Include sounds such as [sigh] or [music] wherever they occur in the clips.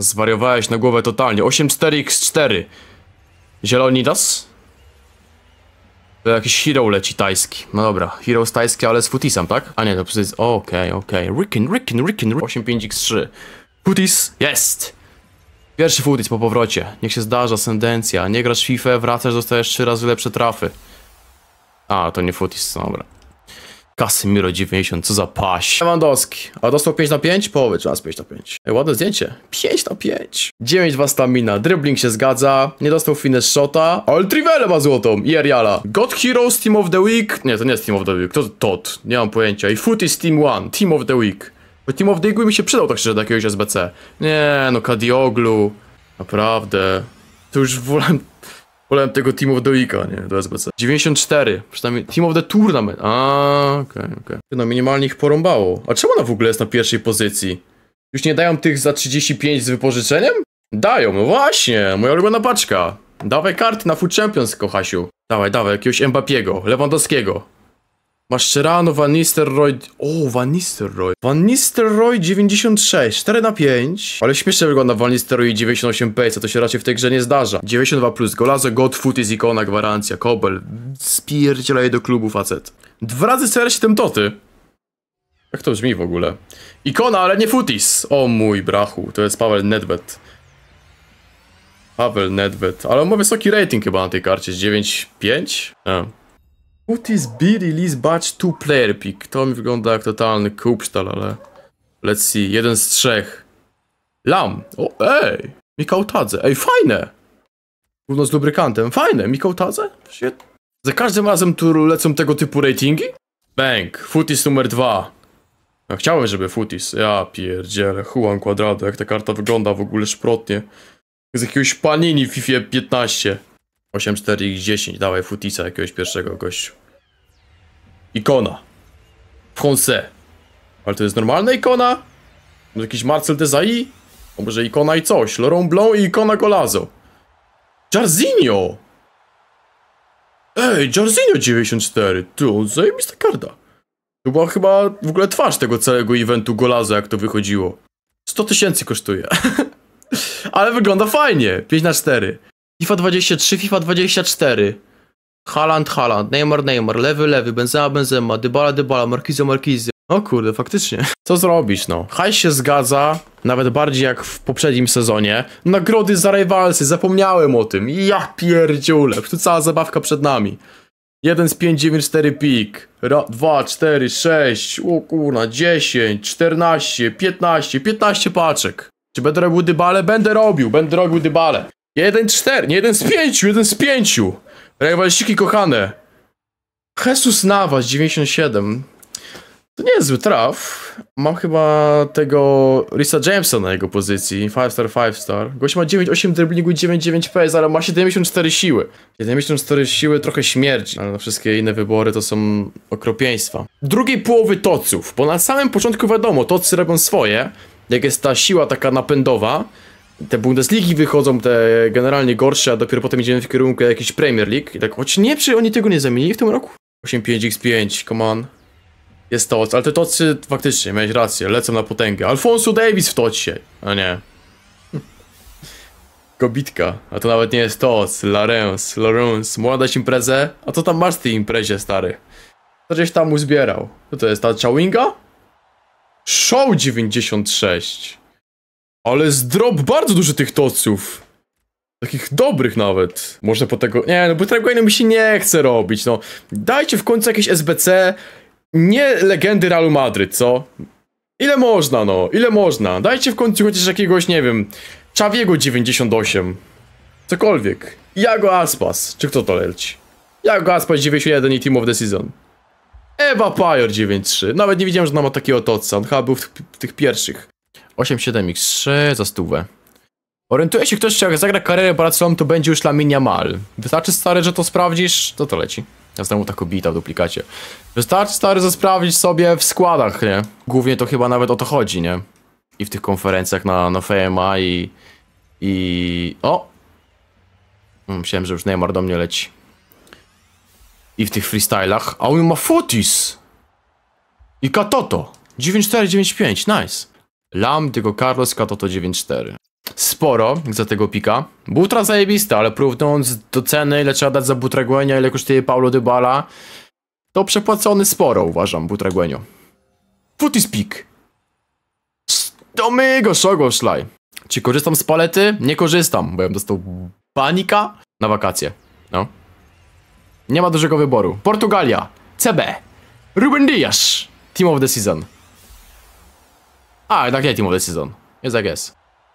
Zwariowałeś na głowę totalnie. 84x4. Zieloni nas? To jakiś hero leci tajski. No dobra, hero z tajski, ale z futisem, tak? A nie, to jest... Okej, okay, okej. Okay. Rikin, Rikin, Rikin. 5 x 3 Futis jest! Pierwszy futis po powrocie. Niech się zdarza, sendencja. Nie grasz FIFA, wracasz, dostajesz trzy razy lepsze trafy. A, to nie futis, no dobra. Kasymiro 90, co za paść. Lewandowski, a dostał 5 na 5? Połowy czas 5 na 5. Ej, ładne zdjęcie. 5 na 5. 9 was stamina, dribbling się zgadza, nie dostał finish shota, ale Trivele ma złotą i Ariala. God Heroes Team of the Week? Nie, to nie jest Team of the Week, to Tot, nie mam pojęcia. I Foot is Team One, Team of the Week. Bo Team of the Week mi się przydał tak szczerze do jakiegoś SBC. Nie, no Kadioglu, naprawdę. To już wolałem Wolałem tego Team of the nie? Do SBC. 94, przynajmniej Team of the Tournament. A, okej, okay, okej. Okay. No minimalnie ich porąbało. A czemu ona w ogóle jest na pierwszej pozycji? Już nie dają tych za 35 z wypożyczeniem? Dają, no właśnie, moja ulubiona paczka. Dawaj karty na Food Champions, kochasiu. Dawaj, dawaj, jakiegoś Mbappiego, Lewandowskiego. Mascherano, Van Nistelrooy... O, Van Nistelrooy. Van Nistelrooy 96, 4 na 5. Ale śmiesznie wygląda Van Nistelrooy 98 pace, to się raczej w tej grze nie zdarza. 92 plus, Golazo, Godfoot jest ikona, gwarancja, Kobel. Spierdzielaj do klubu facet. Dwa razy CR7 toty. Jak to brzmi w ogóle? Ikona, ale nie futis! O mój brachu, to jest Paweł Nedbet. Paweł Nedbet. ale on ma wysoki rating chyba na tej karcie, z 9,5? is B release batch 2 player pick. To mi wygląda jak totalny kupsztal, ale... Let's see, jeden z trzech. Lam. O, ej! Mikał Ej, fajne! Równo z lubrykantem. Fajne, Mikał Tadze? Za każdym razem tu lecą tego typu ratingi? Bank, Futis numer dwa. No, chciałem, żeby Futis. Ja pierdzielę, Juan Quadrado, jak ta karta wygląda w ogóle szprotnie. Z jakiegoś panini w FIFA 15. 8, 4 i 10. Dawaj futisa jakiegoś pierwszego gościu. Ikona. Francais. Ale to jest normalna ikona? Może jakiś Marcel Desai? A może ikona i coś? Laurent Blanc i ikona Golazo. Jarzinho! Ej, Jarzinho 94. Tu, zajebista karta. To była chyba w ogóle twarz tego całego eventu Golazo, jak to wychodziło. 100 tysięcy kosztuje. [laughs] Ale wygląda fajnie. 5 na 4. FIFA 23, FIFA 24. Haland, Haland, Neymar, Neymar, lewy, lewy, Benzema, Benzema, Dybala, Dybala, Markizio, Markizio. O kurde, faktycznie. [laughs] Co zrobić, no? Hajs się zgadza, nawet bardziej jak w poprzednim sezonie. Nagrody za rywalsy, zapomniałem o tym. Ja pierdziule, tu cała zabawka przed nami. 1 z 5, 9, 4 pik. 2, 4, 6, o kurna, 10, 14, 15, 15 paczek. Czy będę robił dybale? Będę robił, będę robił dybale. Jeden cztery, nie jeden z pięciu, jeden z pięciu. Rywalsiki kochane. Jesus Navas, 97. To niezły traf. Mam chyba tego Risa Jamesa na jego pozycji. 5 star, 5 star. Gość ma 9,8 driblingu i 9,9 PS, ale ma 74 siły. 74 siły trochę śmierdzi, ale na wszystkie inne wybory to są okropieństwa. Drugiej połowy toców, bo na samym początku wiadomo, tocy robią swoje. Jak jest ta siła taka napędowa, te Bundesligi wychodzą, te generalnie gorsze, a dopiero potem idziemy w kierunku jakiejś Premier League. I tak, choć nie, czy oni tego nie zamienili w tym roku? 85x5, come on. Jest to, ale te tocy faktycznie, miałeś rację, lecą na potęgę. Alfonso Davis w tocie, a nie. gobitka [laughs] a to nawet nie jest toc, Larens, Lorenz, młoda dać imprezę? A co tam masz w tej imprezie, stary? To gdzieś tam uzbierał. Co to jest, ta Chawinga? Show 96. Ale zdrob bardzo dużo tych toców. Takich dobrych nawet. Można po tego... Nie, no bo Trapgaina no, mi się nie chce robić, no. Dajcie w końcu jakieś SBC. Nie legendy Realu Madryt, co? Ile można, no? Ile można? Dajcie w końcu chociaż jakiegoś, nie wiem, Czawiego 98. Cokolwiek. Jago Aspas. Czy kto to leci? Jago Aspas 91 i Team of the Season. Eva Pyre 93. Nawet nie widziałem, że ona ma takiego toca. On chyba był w, w tych pierwszych. 87x3 za stówę. Orientuje się ktoś, czy jak zagra karierę to będzie już mnie Mal. Wystarczy stary, że to sprawdzisz, to to leci. Ja znowu tak obita w duplikacie. Wystarczy stary, że sprawdzić sobie w składach, nie? Głównie to chyba nawet o to chodzi, nie? I w tych konferencjach na, na FMA i... I... O! Mm, myślałem, że już Neymar do mnie leci. I w tych freestylach. A on ma Fotis! I Katoto! 9495, nice. Lam, tylko Carlos, Katoto 94. Sporo za tego pika. Butra zajebista, ale porównując do ceny, ile trzeba dać za Butraguenia, ile kosztuje Paulo Dybala, to przepłacony sporo, uważam, Gwenio. Futis pik. Do my szogo szlaj. Czy korzystam z palety? Nie korzystam, bo ja bym dostał panika na wakacje. No. Nie ma dużego wyboru. Portugalia. CB. Ruben Dias. Team of the Season. Ah, jednak nie team of the season. Yes, I guess. Tak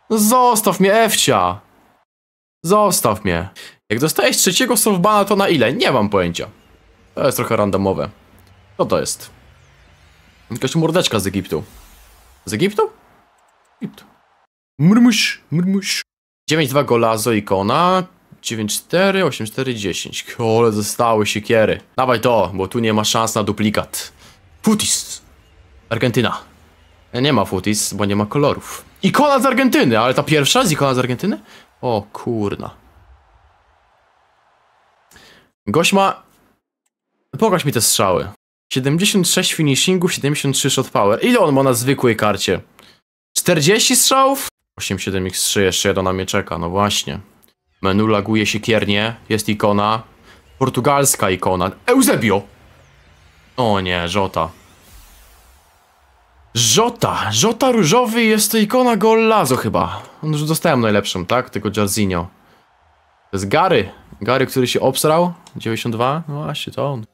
no zostaw mnie, Efcia! Zostaw mnie. Jak dostajesz trzeciego softbana, to na ile? Nie mam pojęcia. To jest trochę randomowe. Co to jest? Jakaś mordeczka z Egiptu. Z Egiptu? Egiptu. Mrmuś, mrmuś. 9-2 Golazo ikona. 9-4, 8-4, 10. Kole, zostały siekiery. Dawaj to, bo tu nie ma szans na duplikat. Putis. Argentyna. Nie ma footies, bo nie ma kolorów. Ikona z Argentyny, ale ta pierwsza z ikona z Argentyny? O kurna. Gość ma... Pokaż mi te strzały. 76 finishingu, 73 shot power. Ile on ma na zwykłej karcie? 40 strzałów? 87x3 jeszcze jedno na mnie czeka, no właśnie. Menu laguje się kiernie, jest ikona. Portugalska ikona. Eusebio! O nie, Żota. Żota! Żota różowy jest to ikona Golazo chyba. On już dostałem najlepszą, tak? Tylko Jarzinho. To jest Gary. Gary, który się obsrał. 92. No właśnie, to on.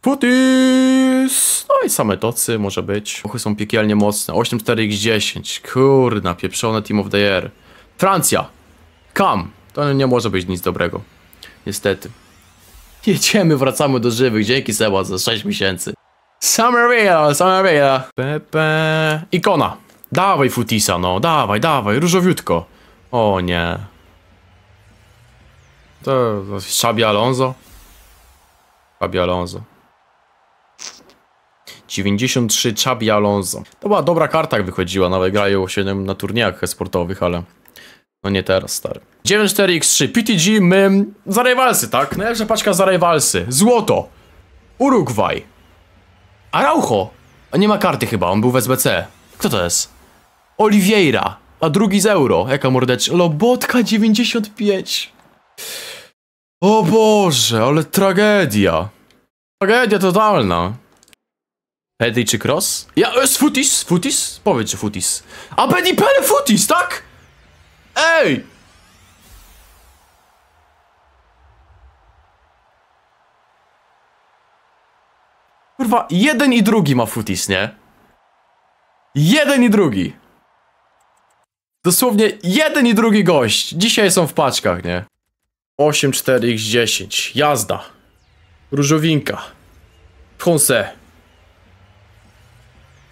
Putis! No i same tocy może być. Ochy są piekielnie mocne. 8-4x10. Kurna, pieprzone Team of the Year. Francja! Kam! To nie może być nic dobrego. Niestety. Jedziemy, wracamy do żywych. Dzięki Seba za 6 miesięcy. Summerville, Summerville. Pepe. Ikona. Dawaj Futisa, no, dawaj, dawaj, różowiutko. O nie. To, to Szabi Alonso. Szabi Alonso. 93 Szabi Alonso. To była dobra karta, jak wychodziła. Nawet grają się na turniejach sportowych, ale... No nie teraz, stary. 94x3, PTG, mym... Zarajwalsy, tak? Najlepsza paczka Zarajwalsy. Złoto. Urugwaj. Araujo! A nie ma karty chyba, on był w SBC. Kto to jest? Oliveira, a drugi z euro. Jaka mordecz? Lobotka 95. O Boże, ale tragedia. Tragedia totalna. Pedri czy Cross? Ja, jest Futis, Futis? Powiedz, czy Futis. A Pedipele Futis, tak? Ej, kurwa, jeden i drugi ma futis, nie? Jeden i drugi. Dosłownie jeden i drugi gość. Dzisiaj są w paczkach, nie? 8, 4, x 10. Jazda. Różowinka. Ponce.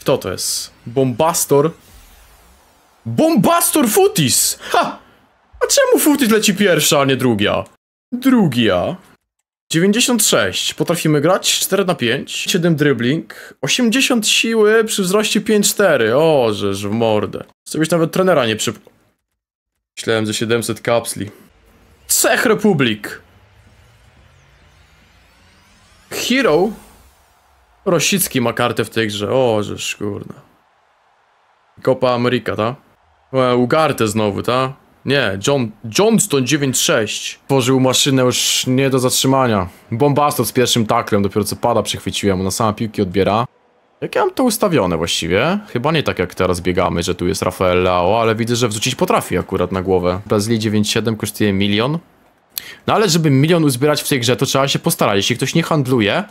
Kto to jest? Bombastor? Bombastor Futis! Ha! A czemu Futis leci pierwsza, a nie druga? Drugia. 96. Potrafimy grać 4 na 5, 7 dribbling, 80 siły przy wzroście 5-4. O, żeż w mordę. Sobie nawet trenera nie przyp... Myślałem, że 700 kapsli. Cech Republik. Hero. Rosicki ma kartę w tej grze. O, żeż kurna. Ameryka, ta? E, Ugarte znowu, ta? Nie, John, Johnston 9.6 tworzył maszynę już nie do zatrzymania. Bombasto z pierwszym taklem, dopiero co pada przechwyciłem, ona sama piłki odbiera. Jak ja mam to ustawione właściwie? Chyba nie tak jak teraz biegamy, że tu jest Rafael ale widzę, że wrzucić potrafi akurat na głowę. Brazylii 9.7 kosztuje milion. No ale żeby milion uzbierać w tej grze, to trzeba się postarać. Jeśli ktoś nie handluje...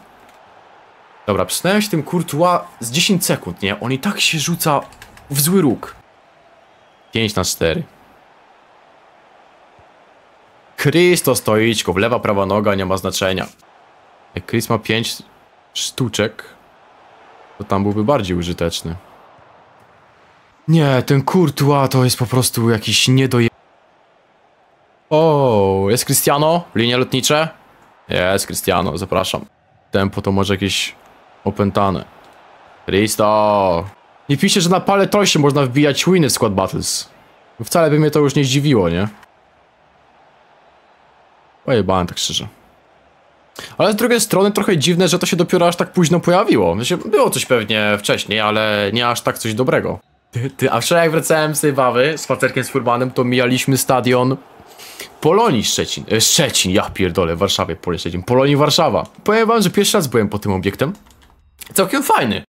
Dobra, przynajmniej się tym Courtois z 10 sekund, nie? On i tak się rzuca w zły róg. 5 na 4. Kristo stoiczków, lewa, prawa noga, nie ma znaczenia. Jak Chris ma 5 sztuczek, to tam byłby bardziej użyteczny. Nie, ten Courtois to jest po prostu jakiś niedoje... O, jest Cristiano? Linie lotnicze? Jest Cristiano, zapraszam. Tempo to może jakieś opętane. Kristo, Nie piszcie, że na pale się można wbijać winy w Squad battles. Wcale by mnie to już nie zdziwiło, nie? Pojebałem tak szczerze. Ale z drugiej strony trochę dziwne, że to się dopiero aż tak późno pojawiło. było coś pewnie wcześniej, ale nie aż tak coś dobrego. Ty, ty, a wczoraj jak wracałem z tej bawy z pacerkiem z Furmanem, to mijaliśmy stadion Polonii Szczecin. E, Szczecin, ja pierdolę, w Warszawie, Polonii Szczecin. Polonii Warszawa. Powiem wam, że pierwszy raz byłem pod tym obiektem. Całkiem fajny.